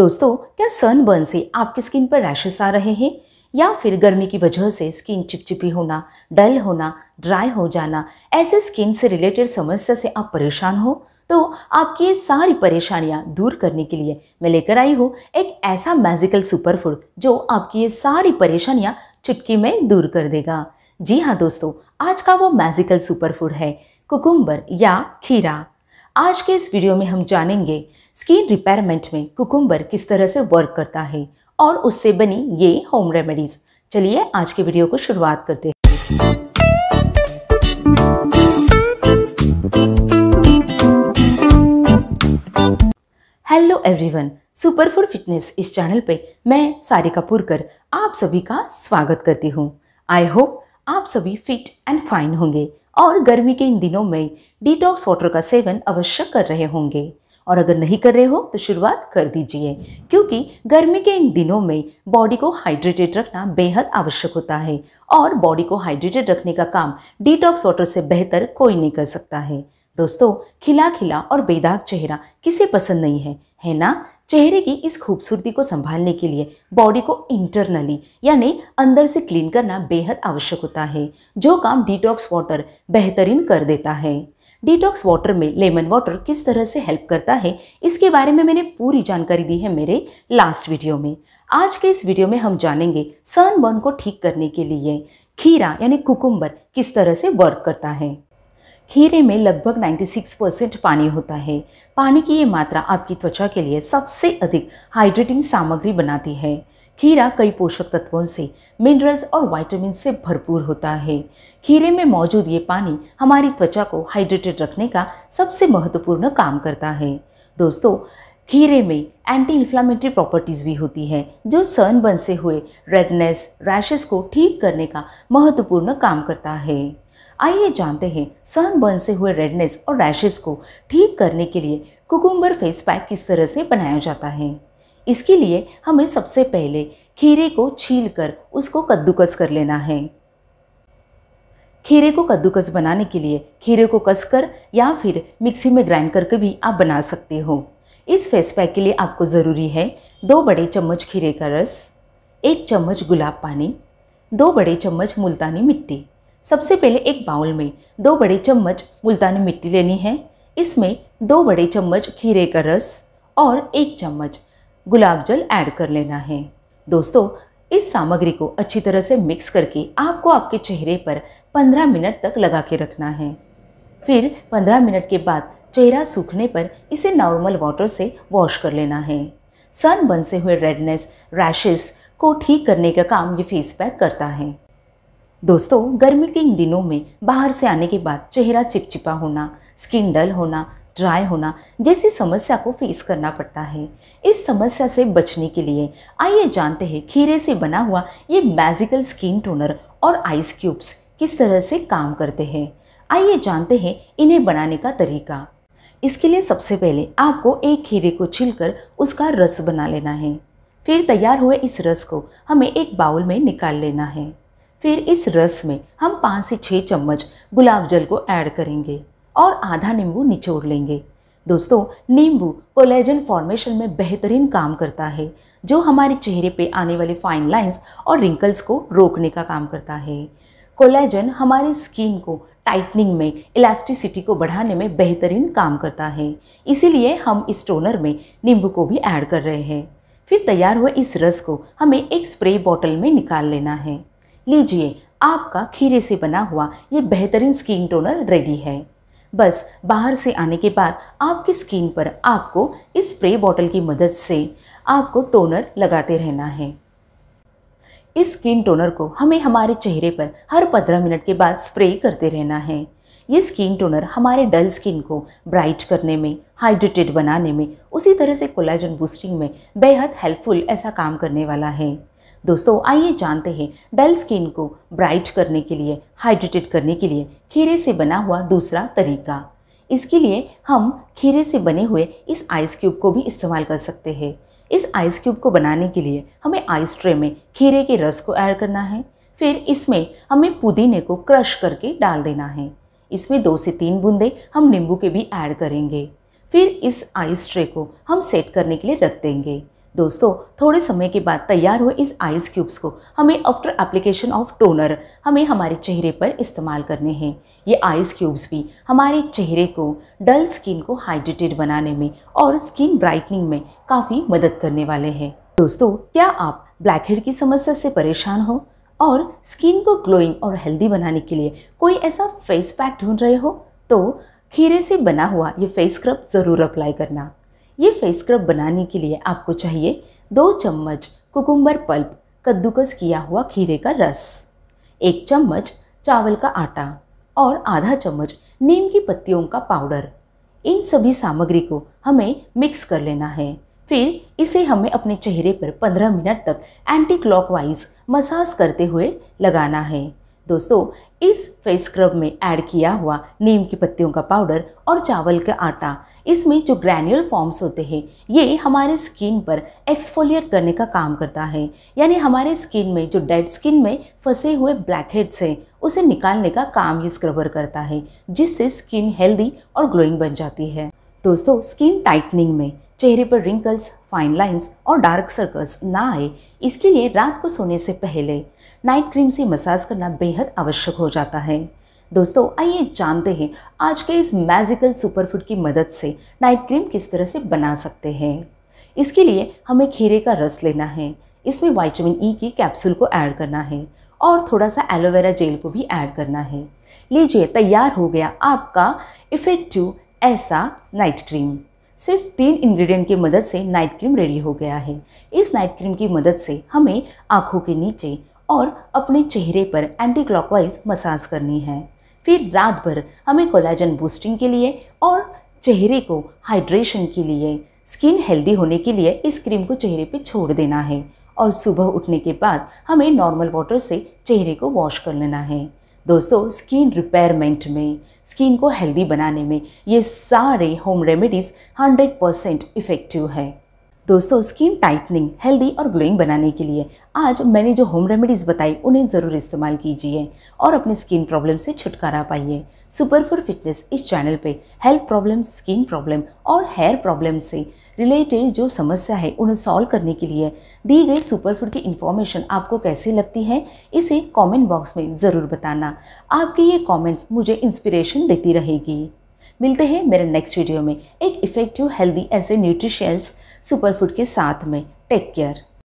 दोस्तों क्या सनबर्न से आपकी स्किन पर रैशेस आ रहे हैं या फिर गर्मी की वजह से स्किन चिपचिपी होना डल होना ड्राई हो जाना ऐसे स्किन से रिलेटेड समस्या से आप परेशान हो तो आपकी ये सारी परेशानियाँ दूर करने के लिए मैं लेकर आई हूँ एक ऐसा मैजिकल सुपर फूड जो आपकी ये सारी परेशानियाँ चुटकी में दूर कर देगा जी हाँ दोस्तों आज का वो मैजिकल सुपर फूड है कुकुम्बर या खीरा आज के इस वीडियो में हम जानेंगे स्किन रिपेयरमेंट में कुकुम्बर किस तरह से वर्क करता है और उससे बनी ये होम रेमेडीज़ चलिए आज के वीडियो को शुरुआत करते हैं हेलो एवरीवन सुपरफूड फिटनेस इस चैनल पे मैं सारिका पुरकर आप सभी का स्वागत करती हूँ आई होप आप सभी फिट एंड फाइन होंगे और गर्मी के इन दिनों में डिटॉक्स वाटर का सेवन अवश्य कर रहे होंगे और अगर नहीं कर रहे हो तो शुरुआत कर दीजिए क्योंकि गर्मी के इन दिनों में बॉडी को हाइड्रेटेड रखना बेहद आवश्यक होता है और बॉडी को हाइड्रेटेड रखने का काम डिटॉक्स वाटर से बेहतर कोई नहीं कर सकता है दोस्तों खिला खिला और बेदाग चेहरा किसे पसंद नहीं है है ना चेहरे की इस खूबसूरती को संभालने के लिए बॉडी को इंटरनली यानी अंदर से क्लीन करना बेहद आवश्यक होता है जो काम डिटॉक्स वाटर बेहतरीन कर देता है डिटॉक्स वाटर में लेमन वाटर किस तरह से हेल्प करता है इसके बारे में मैंने पूरी जानकारी दी है मेरे लास्ट वीडियो में आज के इस वीडियो में हम जानेंगे सनबर्न को ठीक करने के लिए खीरा यानी कुकुम्बर किस तरह से वर्क करता है हीरे में लगभग 96 परसेंट पानी होता है पानी की ये मात्रा आपकी त्वचा के लिए सबसे अधिक हाइड्रेटिंग सामग्री बनाती है खीरा कई पोषक तत्वों से मिनरल्स और वाइटामिन से भरपूर होता है खीरे में मौजूद ये पानी हमारी त्वचा को हाइड्रेटेड रखने का सबसे महत्वपूर्ण काम करता है दोस्तों खीरे में एंटी इन्फ्लामेटरी प्रॉपर्टीज़ भी होती है जो बन से हुए रेडनेस रैशेस को ठीक करने का महत्वपूर्ण काम करता है आइए जानते हैं सन बर्न से हुए रेडनेस और रैशेस को ठीक करने के लिए कुकुम्बर फेस पैक किस तरह से बनाया जाता है इसके लिए हमें सबसे पहले खीरे को छील कर उसको कद्दूकस कर लेना है खीरे को कद्दूकस बनाने के लिए खीरे को कसकर या फिर मिक्सी में ग्राइंड करके भी आप बना सकते हो इस फेस पैक के लिए आपको ज़रूरी है दो बड़े चम्मच खीरे का रस एक चम्मच गुलाब पानी दो बड़े चम्मच मुल्तानी मिट्टी सबसे पहले एक बाउल में दो बड़े चम्मच मुल्तानी मिट्टी लेनी है इसमें दो बड़े चम्मच खीरे का रस और एक चम्मच गुलाब जल ऐड कर लेना है दोस्तों इस सामग्री को अच्छी तरह से मिक्स करके आपको आपके चेहरे पर 15 मिनट तक लगा के रखना है फिर 15 मिनट के बाद चेहरा सूखने पर इसे नॉर्मल वाटर से वॉश कर लेना है सन बन से हुए रेडनेस रैशेस को ठीक करने का काम ये फेस पैक करता है दोस्तों गर्मी के इन दिनों में बाहर से आने के बाद चेहरा चिपचिपा होना स्किन डल होना ड्राई होना जैसी समस्या को फेस करना पड़ता है इस समस्या से बचने के लिए आइए जानते हैं खीरे से बना हुआ ये मैजिकल स्किन टोनर और आइस क्यूब्स किस तरह से काम करते हैं आइए जानते हैं इन्हें बनाने का तरीका इसके लिए सबसे पहले आपको एक खीरे को छिलकर उसका रस बना लेना है फिर तैयार हुए इस रस को हमें एक बाउल में निकाल लेना है फिर इस रस में हम पाँच से छः चम्मच गुलाब जल को ऐड करेंगे और आधा नींबू निचोड़ लेंगे दोस्तों नींबू कोलेजन फॉर्मेशन में बेहतरीन काम करता है जो हमारे चेहरे पे आने वाले फाइन लाइंस और रिंकल्स को रोकने का काम करता है कोलेजन हमारी स्किन को टाइटनिंग में इलास्टिसिटी को बढ़ाने में बेहतरीन काम करता है इसीलिए हम इस टोनर में नींबू को भी ऐड कर रहे हैं फिर तैयार हुए इस रस को हमें एक स्प्रे बॉटल में निकाल लेना है लीजिए आपका खीरे से बना हुआ ये बेहतरीन स्किन टोनर रेडी है बस बाहर से आने के बाद आपकी स्किन पर आपको इस स्प्रे बॉटल की मदद से आपको टोनर लगाते रहना है इस स्किन टोनर को हमें हमारे चेहरे पर हर 15 मिनट के बाद स्प्रे करते रहना है ये स्किन टोनर हमारे डल स्किन को ब्राइट करने में हाइड्रेटेड बनाने में उसी तरह से कोलाजन बूस्टिंग में बेहद हेल्पफुल ऐसा काम करने वाला है दोस्तों आइए जानते हैं डल स्किन को ब्राइट करने के लिए हाइड्रेटेड करने के लिए खीरे से बना हुआ दूसरा तरीका इसके लिए हम खीरे से बने हुए इस आइस क्यूब को भी इस्तेमाल कर सकते हैं इस आइस क्यूब को बनाने के लिए हमें आइस ट्रे में खीरे के रस को ऐड करना है फिर इसमें हमें पुदीने को क्रश करके डाल देना है इसमें दो से तीन बूंदे हम नींबू के भी ऐड करेंगे फिर इस आइस ट्रे को हम सेट करने के लिए रख देंगे दोस्तों थोड़े समय के बाद तैयार हुए इस आइस क्यूब्स को हमें आफ्टर एप्लीकेशन ऑफ टोनर हमें हमारे चेहरे पर इस्तेमाल करने हैं ये आइस क्यूब्स भी हमारे चेहरे को डल स्किन को हाइड्रेटेड बनाने में और स्किन ब्राइटनिंग में काफ़ी मदद करने वाले हैं दोस्तों क्या आप ब्लैक हेड की समस्या से परेशान हो और स्किन को ग्लोइंग और हेल्दी बनाने के लिए कोई ऐसा फेस पैक ढूंढ रहे हो तो खीरे से बना हुआ ये फेस स्क्रब ज़रूर अप्लाई करना ये फेस स्क्रब बनाने के लिए आपको चाहिए दो चम्मच कुकुम्बर पल्प कद्दूकस किया हुआ खीरे का रस एक चम्मच चावल का आटा और आधा चम्मच नीम की पत्तियों का पाउडर इन सभी सामग्री को हमें मिक्स कर लेना है फिर इसे हमें अपने चेहरे पर 15 मिनट तक एंटी क्लॉक मसाज करते हुए लगाना है दोस्तों इस फेस स्क्रब में ऐड किया हुआ नीम की पत्तियों का पाउडर और चावल का आटा इसमें जो ग्रैन्यूल फॉर्म्स होते हैं ये हमारे स्किन पर एक्सफोलिएट करने का काम करता है यानी हमारे स्किन में जो डेड स्किन में फंसे हुए ब्लैक हेड्स हैं उसे निकालने का काम ये स्क्रबर करता है जिससे स्किन हेल्दी और ग्लोइंग बन जाती है दोस्तों स्किन टाइटनिंग में चेहरे पर रिंकल्स फाइन लाइंस और डार्क सर्कल्स ना आए इसके लिए रात को सोने से पहले नाइट क्रीम से मसाज करना बेहद आवश्यक हो जाता है दोस्तों आइए जानते हैं आज के इस मैजिकल सुपरफूड की मदद से नाइट क्रीम किस तरह से बना सकते हैं इसके लिए हमें खीरे का रस लेना है इसमें वाइटामिन ई e की कैप्सूल को ऐड करना है और थोड़ा सा एलोवेरा जेल को भी ऐड करना है लीजिए तैयार हो गया आपका इफेक्टिव ऐसा नाइट क्रीम सिर्फ तीन इंग्रेडिएंट की मदद से नाइट क्रीम रेडी हो गया है इस नाइट क्रीम की मदद से हमें आँखों के नीचे और अपने चेहरे पर एंटी क्लॉकवाइज मसाज करनी है फिर रात भर हमें कोलाजन बूस्टिंग के लिए और चेहरे को हाइड्रेशन के लिए स्किन हेल्दी होने के लिए इस क्रीम को चेहरे पे छोड़ देना है और सुबह उठने के बाद हमें नॉर्मल वाटर से चेहरे को वॉश कर लेना है दोस्तों स्किन रिपेयरमेंट में स्किन को हेल्दी बनाने में ये सारे होम रेमेडीज़ 100 परसेंट इफ़ेक्टिव है दोस्तों स्किन टाइटनिंग हेल्दी और ग्लोइंग बनाने के लिए आज मैंने जो होम रेमेडीज़ बताई उन्हें ज़रूर इस्तेमाल कीजिए और अपने स्किन प्रॉब्लम से छुटकारा पाइए सुपर फूड फिटनेस इस चैनल पे हेल्थ प्रॉब्लम स्किन प्रॉब्लम और हेयर प्रॉब्लम से रिलेटेड जो समस्या है उन्हें सॉल्व करने के लिए दी गई सुपर फूड की इन्फॉर्मेशन आपको कैसी लगती है इसे कॉमेंट बॉक्स में ज़रूर बताना आपके ये कॉमेंट्स मुझे इंस्पिरेशन देती रहेगी मिलते हैं मेरे नेक्स्ट वीडियो में एक इफ़ेक्टिव हेल्दी ऐसे न्यूट्रिशियस सुपर फूड के साथ में टेक केयर